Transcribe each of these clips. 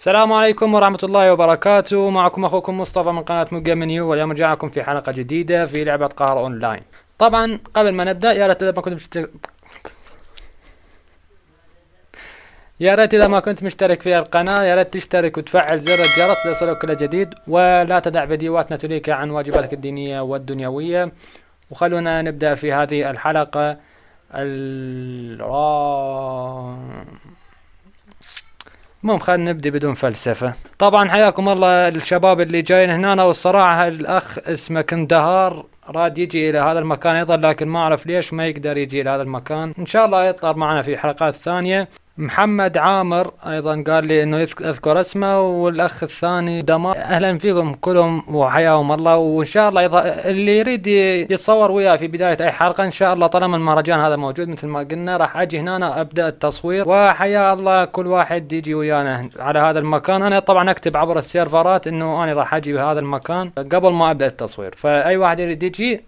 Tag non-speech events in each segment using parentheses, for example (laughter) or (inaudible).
السلام عليكم ورحمة الله وبركاته معكم أخوكم مصطفى من قناة مجم منيو واليوم رجعكم في حلقة جديدة في لعبة قهر أونلاين طبعا قبل ما نبدأ يا ريت إذا ما كنت مشترك يا ريت إذا ما كنت مشترك في القناة يا ريت تشترك وتفعل زر الجرس ليصلك كل جديد ولا تدع فيديوهاتنا تليك عن واجباتك الدينية والدنيوية وخلونا نبدأ في هذه الحلقة الرام المهم خلينا نبدا بدون فلسفه طبعا حياكم الله الشباب اللي جايين هنا والصراحه الاخ اسمه كندهار راد يجي الى هذا المكان ايضا لكن ما اعرف ليش ما يقدر يجي الى هذا المكان ان شاء الله يطلع معنا في حلقات ثانيه محمد عامر ايضا قال لي انه اذكر اسمه والاخ الثاني دمار اهلا فيكم كلهم وحياهم الله وان شاء الله يض... اللي يريد يتصور وياي في بدايه اي حلقه ان شاء الله طالما المهرجان هذا موجود مثل ما قلنا راح اجي هنا أنا ابدا التصوير وحيا الله كل واحد يجي ويانا على هذا المكان انا طبعا اكتب عبر السيرفرات انه انا راح اجي بهذا المكان قبل ما ابدا التصوير فاي واحد يريد يجي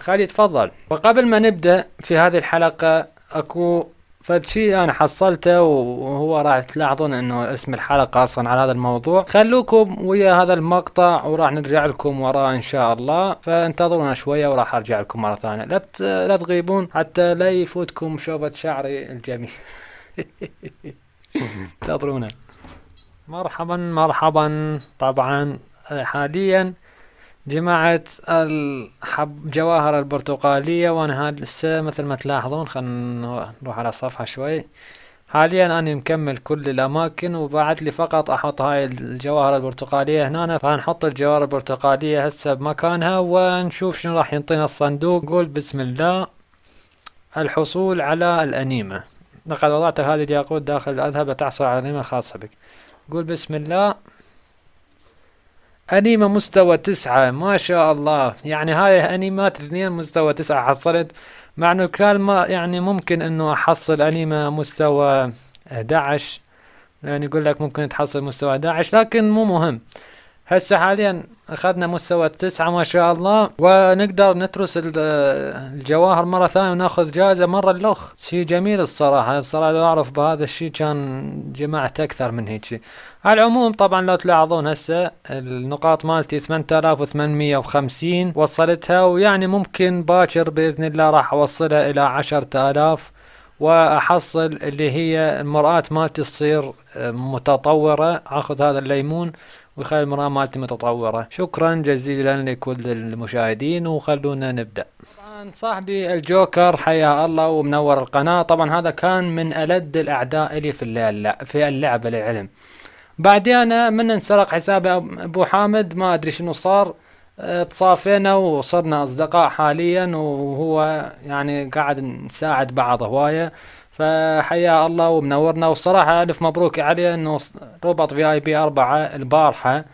خلي يتفضل وقبل ما نبدا في هذه الحلقه اكو فشي انا حصلته وهو راح تلاحظون انه اسم الحلقه اصلا على هذا الموضوع خلوكم ويا هذا المقطع وراح نرجع لكم وراه ان شاء الله فانتظرونا شويه وراح ارجع لكم مره ثانيه لا لا تغيبون حتى لا يفوتكم شوفه شعري الجميل (laughs) انتظرونا مرحبا مرحبا طبعا حاليا جماعة الحب جواهر البرتقالية وانا لسه مثل ما تلاحظون خلنا نروح على الصفحة شوي حاليا انا مكمل كل الاماكن وبعد لي فقط احط هاي الجواهر البرتقالية هنا فنحط الجواهر البرتقالية هسه بمكانها ونشوف شنو راح ينطينا الصندوق قول بسم الله الحصول على الأنيمة لقد وضعت هذه الياقوت داخل الأذهب تحصل على أنيمة خاصة بك قول بسم الله أنيمة مستوى تسعة ما شاء الله يعني هاي أنيمات اثنين مستوى تسعة حصلت مع انه كان ما يعني ممكن انه احصل أنيمة مستوى 11 آه، يعني يقول لك ممكن تحصل مستوى 11 لكن مو مهم هسه حاليا اخذنا مستوى التسعة ما شاء الله ونقدر نترس الجواهر مرة ثانية وناخذ جائزة مرة الاخ شيء جميل الصراحة الصراحة لو اعرف بهذا الشيء كان جمعت اكثر من هيك على العموم طبعا لو تلاحظون هسه النقاط مالتي 8850 وصلتها ويعني ممكن باكر باذن الله راح اوصلها الى 10000 واحصل اللي هي المرآة مالتي تصير متطورة اخذ هذا الليمون ويخلي المرأة مالتي متطورة شكرا جزيلا لكل المشاهدين وخلونا نبدأ صاحبي الجوكر حيا الله ومنور القناة طبعا هذا كان من ألد الأعداء لي في اللعبة, في اللعبة للعلم بعدين من انسرق حساب أبو حامد ما أدري شنو صار تصافينا وصرنا أصدقاء حاليا وهو يعني قاعد نساعد بعض هواية فحيا الله ومنورنا والصراحة ألف مبروك عليه أنه ربط في آي بي أربعة البارحة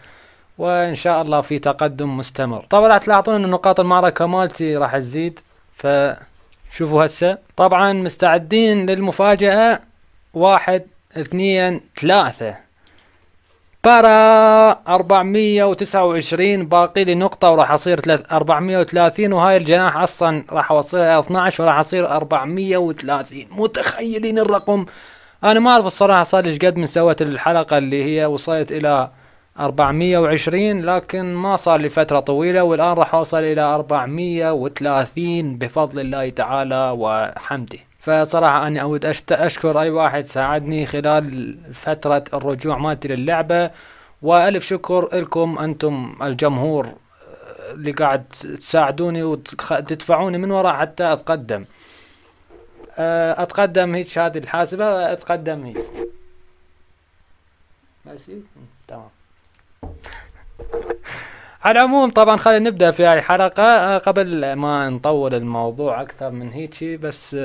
وإن شاء الله في تقدم مستمر طبعا راح تلاحظون أن نقاط المعركة مالتي راح تزيد فشوفوا هسه طبعا مستعدين للمفاجأة واحد اثنين ثلاثة بارا 429 باقي لي نقطة وراح اصير 430 وهاي الجناح اصلا راح اوصلها الى 12 وراح اصير 430 متخيلين الرقم انا ما اعرف الصراحة صار لي قد من سويت الحلقة اللي هي وصلت الى 420 لكن ما صار لي فترة طويلة والآن راح أوصل إلى 430 بفضل الله تعالى وحمده فصراحة أنا أود أشكر أي واحد ساعدني خلال فترة الرجوع مالتي للعبة وألف شكر لكم أنتم الجمهور آه، اللي قاعد تساعدوني وتدفعوني من وراء حتى أتقدم آه، أتقدم هيك هذه الحاسبة أتقدم هي بس تمام (laughs) على العموم طبعا خلينا نبدا في هاي الحلقه آه، قبل ما نطول الموضوع اكثر من هيك بس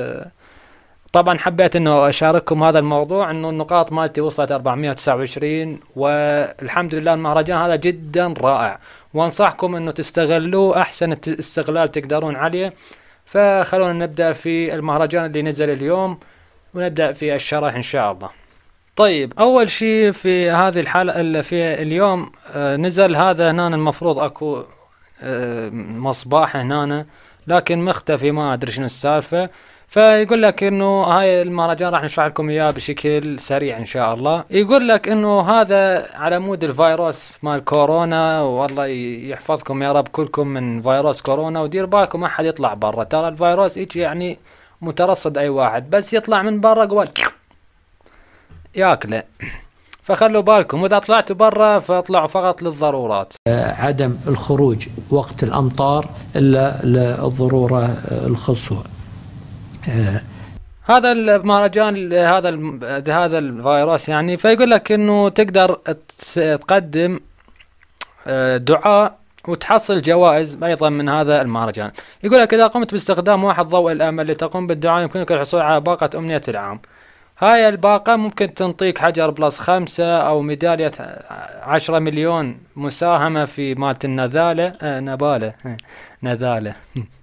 طبعا حبيت انه اشارككم هذا الموضوع انه النقاط مالتي وصلت 429 والحمد لله المهرجان هذا جدا رائع وانصحكم انه تستغلوه احسن استغلال تقدرون عليه فخلونا نبدا في المهرجان اللي نزل اليوم ونبدا في الشرح ان شاء الله طيب اول شيء في هذه الحلقه اللي في اليوم آه، نزل هذا هنا المفروض اكو آه، مصباح هنا لكن مختفي ما ادري شنو السالفه فيقول لك انه هاي المهرجان راح نشرح لكم اياه بشكل سريع ان شاء الله يقول لك انه هذا على مود الفيروس مال كورونا والله يحفظكم يا رب كلكم من فيروس كورونا ودير بالكم احد يطلع برا ترى الفيروس هيك يعني مترصد اي واحد بس يطلع من برا قوال (clears throat) ياكله فخلوا بالكم واذا طلعتوا برا فاطلعوا فقط للضرورات. آه، عدم الخروج وقت الامطار الا للضروره الخصوصيه آه، هذا المهرجان هذا هذا الفيروس يعني فيقول لك انه تقدر تقدم آه، دعاء وتحصل جوائز ايضا من هذا المهرجان يقول لك اذا قمت باستخدام واحد ضوء الامل لتقوم بالدعاء يمكنك الحصول على باقه امنيه العام هاي الباقة ممكن تنطيك حجر بلس خمسة أو ميدالية عشرة مليون مساهمة في مالت النذالة آه نبالة آه، نذالة (laughs)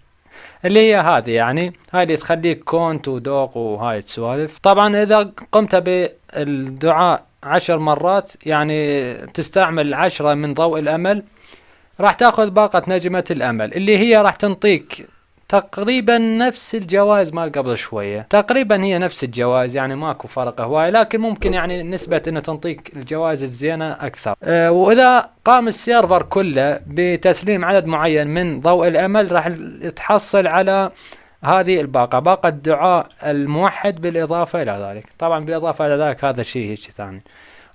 اللي هي هذه يعني هاي اللي تخليك كونت ودوق وهاي السوالف طبعا اذا قمت بالدعاء عشر مرات يعني تستعمل عشرة من ضوء الامل راح تاخذ باقة نجمة الامل اللي هي راح تنطيك تقريبا نفس الجوائز مال قبل شويه تقريبا هي نفس الجوائز يعني ماكو فرق هواي لكن ممكن يعني نسبه انه تنطيك الجوائز الزينه اكثر أه واذا قام السيرفر كله بتسليم عدد معين من ضوء الامل راح تحصل على هذه الباقة باقة الدعاء الموحد بالإضافة إلى ذلك طبعا بالإضافة إلى ذلك هذا شيء هيك ثاني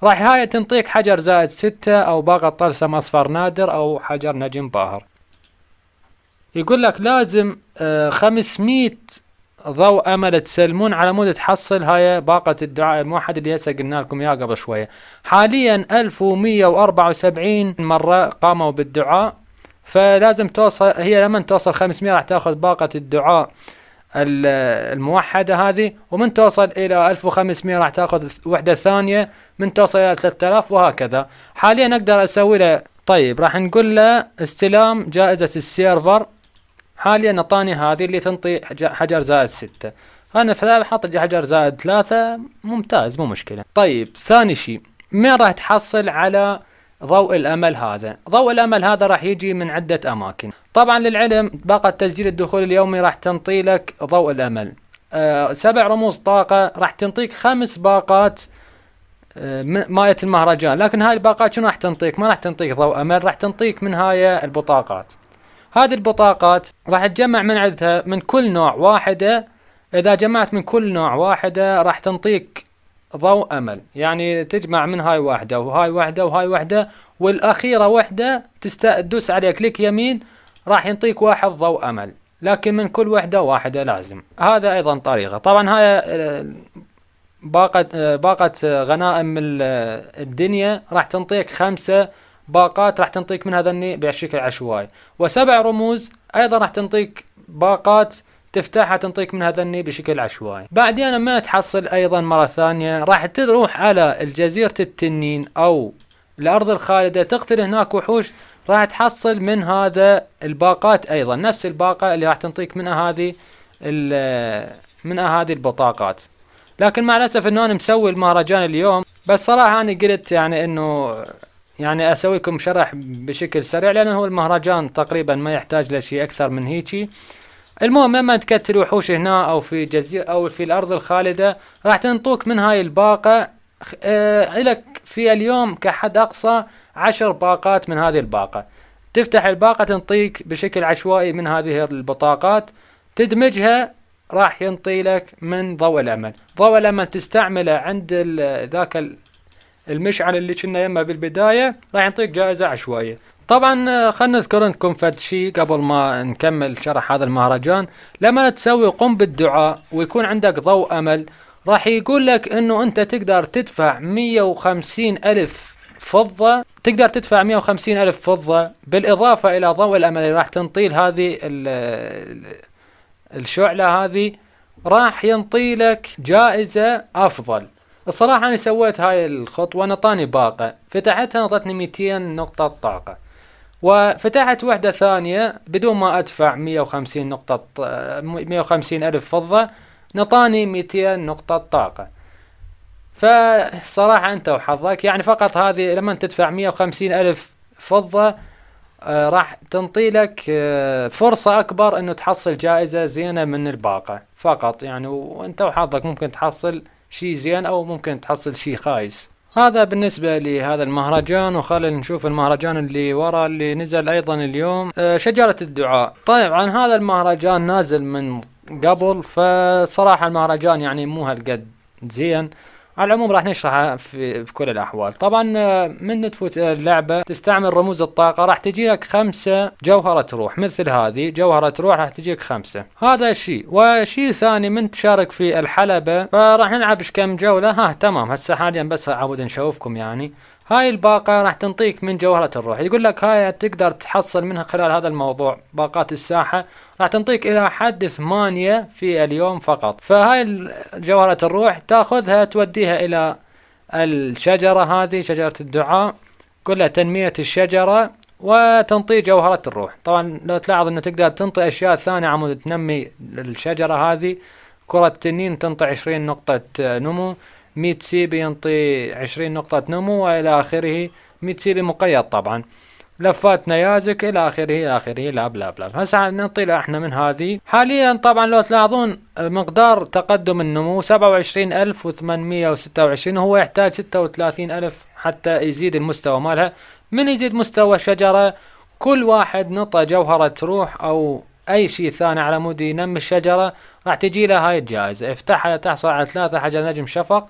راح هاي تنطيك حجر زائد ستة أو باقة طلسم أصفر نادر أو حجر نجم باهر يقول لك لازم 500 آه، ضوء امل تسلمون على مود تحصل هاي باقه الدعاء الموحد اللي هسه قلنا لكم اياه قبل شويه حاليا 1174 مره قاموا بالدعاء فلازم توصل هي لما توصل 500 راح تاخذ باقه الدعاء الموحده هذه ومن توصل الى 1500 راح تاخذ وحده ثانيه من توصل الى 3000 وهكذا حاليا اقدر اسوي له طيب راح نقول له استلام جائزه السيرفر حاليا اعطاني هذه اللي تنطي حجر زائد ستة انا في حاط حجر زائد ثلاثة ممتاز مو مشكلة طيب ثاني شيء من راح تحصل على ضوء الامل هذا ضوء الامل هذا راح يجي من عدة اماكن طبعا للعلم باقة تسجيل الدخول اليومي راح تنطي لك ضوء الامل أه سبع رموز طاقة راح تنطيك خمس باقات آه، ماية المهرجان لكن هاي الباقات شنو راح تنطيك ما راح تنطيك ضوء امل راح تنطيك من هاي البطاقات هذه البطاقات راح تجمع من عدها من كل نوع واحدة إذا جمعت من كل نوع واحدة راح تنطيك ضوء أمل يعني تجمع من هاي واحدة وهاي واحدة وهاي واحدة والأخيرة واحدة تدوس عليها كليك يمين راح ينطيك واحد ضوء أمل لكن من كل واحدة واحدة لازم هذا أيضا طريقة طبعا هاي آه، باقة آه، باقة آه، غنائم الدنيا راح تنطيك خمسة باقات راح تنطيك من الني بشكل عشوائي وسبع رموز ايضا راح تنطيك باقات تفتحها تنطيك من الني بشكل عشوائي بعدين ما تحصل ايضا مرة ثانية راح تروح على الجزيرة التنين او الارض الخالدة تقتل هناك وحوش راح تحصل من هذا الباقات ايضا نفس الباقة اللي راح تنطيك منها هذه من هذه البطاقات لكن مع الاسف انه انا مسوي المهرجان اليوم بس صراحة انا قلت يعني انه يعني اسويكم شرح بشكل سريع لانه هو المهرجان تقريبا ما يحتاج لشيء اكثر من هيجي المهم لما تكتل وحوش هنا او في جزيرة او في الارض الخالدة راح تنطوك من هاي الباقة آه لك في اليوم كحد اقصى عشر باقات من هذه الباقة تفتح الباقة تنطيك بشكل عشوائي من هذه البطاقات تدمجها راح ينطي لك من ضوء الامل ضوء الامل تستعمله عند ذاك المشعل اللي كنا يمه بالبدايه راح نعطيك جائزه عشوائيه طبعا آه، خلينا نذكر انكم فد شيء قبل ما نكمل شرح هذا المهرجان لما تسوي قم بالدعاء ويكون عندك ضوء امل راح يقول لك انه انت تقدر تدفع 150 الف فضة تقدر تدفع 150 ألف فضة بالإضافة إلى ضوء الأمل اللي راح تنطيل هذه الشعلة هذه راح ينطي لك جائزة أفضل الصراحة أنا سويت هاي الخطوة نطاني باقة فتحتها نطتني 200 نقطة طاقة وفتحت وحدة ثانية بدون ما أدفع 150 نقطة 150 ألف فضة نطاني 200 نقطة طاقة فصراحة أنت وحظك يعني فقط هذه لما تدفع 150 ألف فضة آه، راح تنطي لك آه، فرصة أكبر أنه تحصل جائزة زينة من الباقة فقط يعني وأنت وحظك ممكن تحصل شيء زين او ممكن تحصل شيء خايس هذا بالنسبة لهذا المهرجان وخلينا نشوف المهرجان اللي ورا اللي نزل ايضا اليوم آه، شجرة الدعاء طبعا هذا المهرجان نازل من قبل فصراحة المهرجان يعني مو هالقد زين على العموم راح نشرحها في كل الاحوال طبعا آه، من تفوت آه، اللعبه تستعمل رموز الطاقه راح تجيك خمسه جوهره روح مثل هذه جوهره روح راح تجيك خمسه هذا شيء وشيء ثاني من تشارك في الحلبه فراح نلعب كم جوله ها تمام هسه حاليا بس عاود نشوفكم يعني هاي الباقة راح تنطيك من جوهرة الروح يقول لك هاي تقدر تحصل منها خلال هذا الموضوع باقات الساحة راح تنطيك إلى حد ثمانية في اليوم فقط فهاي جوهرة الروح تاخذها توديها إلى الشجرة هذه شجرة الدعاء كلها تنمية الشجرة وتنطي جوهرة الروح طبعا لو تلاحظ انه تقدر تنطي اشياء ثانية عمود تنمي الشجرة هذه كرة تنين تنطي عشرين نقطة نمو ميتسي بينطي عشرين نقطة نمو وإلى آخره ميتسي بمقيد طبعا لفات نيازك إلى آخره إلى آخره لا بلا بلا هسا ننطي احنا من هذه حاليا طبعا لو تلاحظون مقدار تقدم النمو 27826 وهو يحتاج 36000 حتى يزيد المستوى مالها من يزيد مستوى شجرة كل واحد نطى جوهرة تروح أو اي شيء ثاني على مود ينمي الشجره راح تجي له هاي الجائزه افتحها تحصل على ثلاثه حجر نجم شفق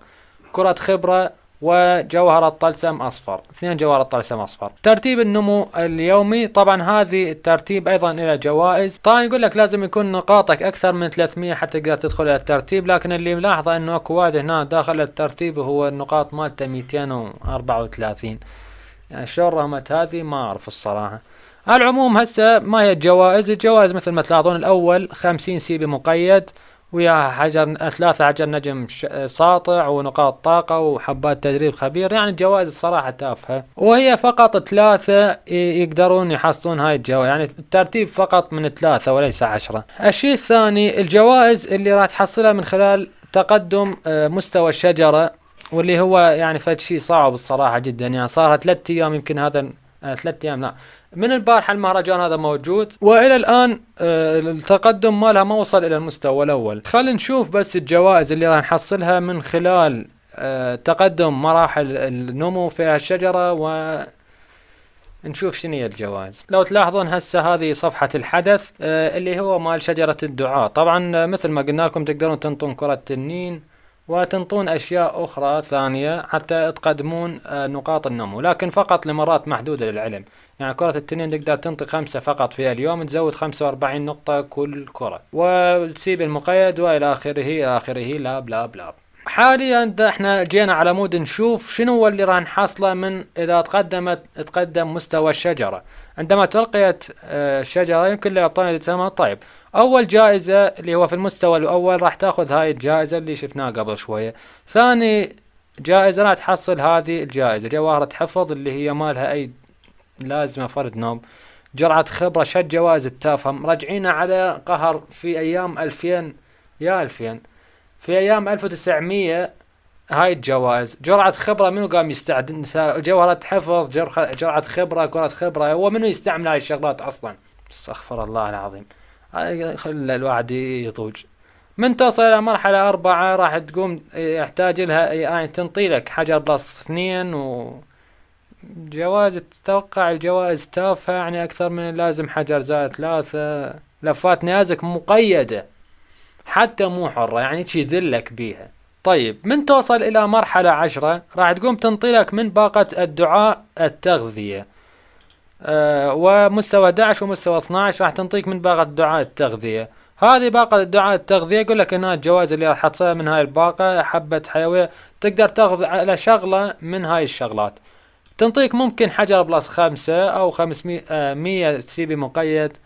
كرة خبرة وجوهر الطلسم اصفر اثنين جوهر الطلسم اصفر ترتيب النمو اليومي طبعا هذه الترتيب ايضا الى جوائز طبعا يقول لك لازم يكون نقاطك اكثر من 300 حتى تقدر تدخل الى الترتيب لكن اللي ملاحظه انه اكو واحد هنا داخل الترتيب هو النقاط مالته 234 يعني شلون رهمت هذه ما اعرف الصراحه على العموم هسه ما هي الجوائز الجوائز مثل ما تلاحظون الاول 50 سي بي مقيد ويا حجر ثلاثة حجر نجم ساطع ونقاط طاقة وحبات تدريب خبير يعني الجوائز الصراحة تافهة وهي فقط ثلاثة يقدرون يحصلون هاي الجوائز يعني الترتيب فقط من ثلاثة وليس عشرة الشيء الثاني الجوائز اللي راح تحصلها من خلال تقدم آه، مستوى الشجرة واللي هو يعني فد شيء صعب الصراحة جدا يعني صار ثلاث أيام يمكن هذا آه، ثلاث أيام لا من البارحة المهرجان هذا موجود وإلى الآن آه، التقدم مالها ما وصل إلى المستوى الأول خلينا نشوف بس الجوائز اللي راح نحصلها من خلال آه، تقدم مراحل النمو في هالشجرة و نشوف شنو هي الجوائز لو تلاحظون هسه هذه صفحة الحدث آه، اللي هو مال شجرة الدعاء طبعا مثل ما قلنا لكم تقدرون تنطون كرة تنين وتنطون أشياء أخرى ثانية حتى تقدمون آه، نقاط النمو لكن فقط لمرات محدودة للعلم يعني كرة التنين تقدر تنطي خمسة فقط في اليوم تزود خمسة وأربعين نقطة كل كرة وتسيب المقيد وإلى آخره إلى آخره لا بلا بلا حاليا احنا جينا على مود نشوف شنو اللي راح نحصله من اذا تقدمت تقدم مستوى الشجرة عندما تلقيت آه، الشجرة يمكن للابطال يتسمى طيب اول جائزة اللي هو في المستوى الاول راح تاخذ هاي الجائزة اللي شفناها قبل شوية ثاني جائزة راح تحصل هذه الجائزة جواهرة حفظ اللي هي مالها اي لازمة فرد نوم جرعة خبرة شد جوائز التافهة رجعينا على قهر في ايام الفين يا الفين في ايام الف وتسعمية هاي الجوائز جرعة خبرة منو قام يستعد جوهرة حفظ جرعة خبرة كرة خبرة هو منو يستعمل هاي الشغلات اصلا استغفر الله العظيم خلى الواحد يطوج من تصل إلى مرحلة أربعة راح تقوم إيه، يحتاج لها يعني إيه، تنطي لك حجر بلس اثنين و جوائز تتوقع الجوائز تافهة يعني أكثر من اللازم حجر زائد ثلاثة لفات نيازك مقيدة حتى مو حرة يعني شي ذلك بيها طيب من توصل إلى مرحلة عشرة راح تقوم تنطي لك من باقة الدعاء التغذية آه، ومستوى 11 ومستوى 12 راح تنطيك من باقة دعاء التغذية هذه باقة دعاء التغذية يقول لك هنا الجوائز اللي راح تصير من هاي الباقة حبة حيوية تقدر تاخذ على شغلة من هاي الشغلات تنطيك ممكن حجر بلس خمسة أو خمسمية آه، مية سي بي مقيد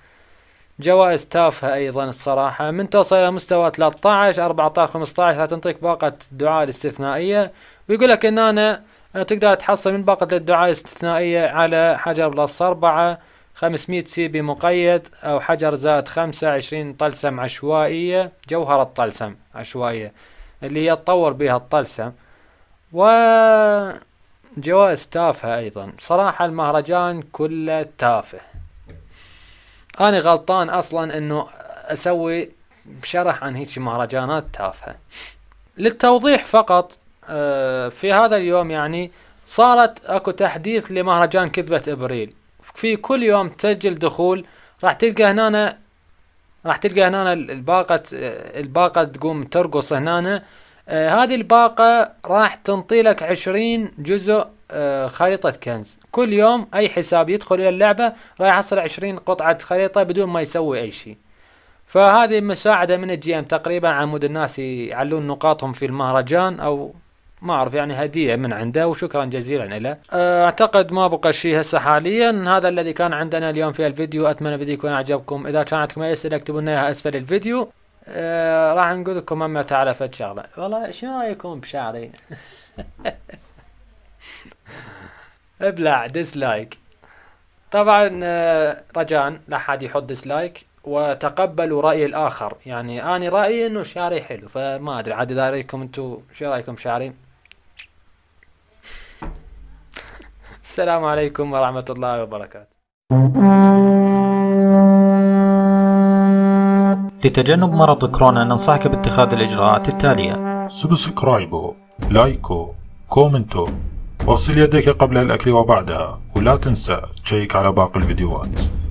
جوائز تافهة أيضا الصراحة من توصل إلى مستوى 13 14 15 راح تنطيك باقة دعاء الاستثنائية ويقول لك إن أنا تقدر تحصل من باقة الدعاء الاستثنائية على حجر بلس أربعة 500 سي بي مقيد أو حجر زائد خمسة عشرين طلسم عشوائية جوهر الطلسم عشوائية اللي هي تطور بها الطلسم و جوائز تافهة أيضا صراحة المهرجان كله تافه أنا غلطان أصلا أنه أسوي شرح عن هيك مهرجانات تافهة للتوضيح فقط آه، في هذا اليوم يعني صارت اكو تحديث لمهرجان كذبة ابريل في كل يوم تسجل دخول راح تلقى هنا راح تلقى هنا الباقة الباقة تقوم ترقص هنا آه، هذه الباقة راح تنطي لك عشرين جزء آه، خريطة كنز كل يوم اي حساب يدخل الى اللعبة راح يحصل عشرين قطعة خريطة بدون ما يسوي اي شيء فهذه مساعدة من الجي ام تقريبا عمود الناس يعلون نقاطهم في المهرجان او ما اعرف يعني هديه من عنده وشكرا جزيلا له أه، اعتقد ما بقى شيء هسه حاليا هذا الذي كان عندنا اليوم في الفيديو اتمنى الفيديو يكون عجبكم اذا كان عندكم اي اسئله اكتبوا لنا اياها اسفل الفيديو أه راح نقول لكم اما تعرفت شغله والله شنو رايكم بشعري (laughs) ابلع ديسلايك طبعا أه، رجاء لا حد يحط ديسلايك وتقبلوا راي الاخر يعني انا رايي انه شعري حلو فما ادري عاد اذا رايكم انتم شو رايكم شعري السلام عليكم ورحمة الله وبركاته لتجنب مرض كورونا ننصحك باتخاذ الإجراءات التالية سبسكرايبو لايكو كومنتو واغسل يديك قبل الأكل وبعدها ولا تنسى تشيك على باقي الفيديوهات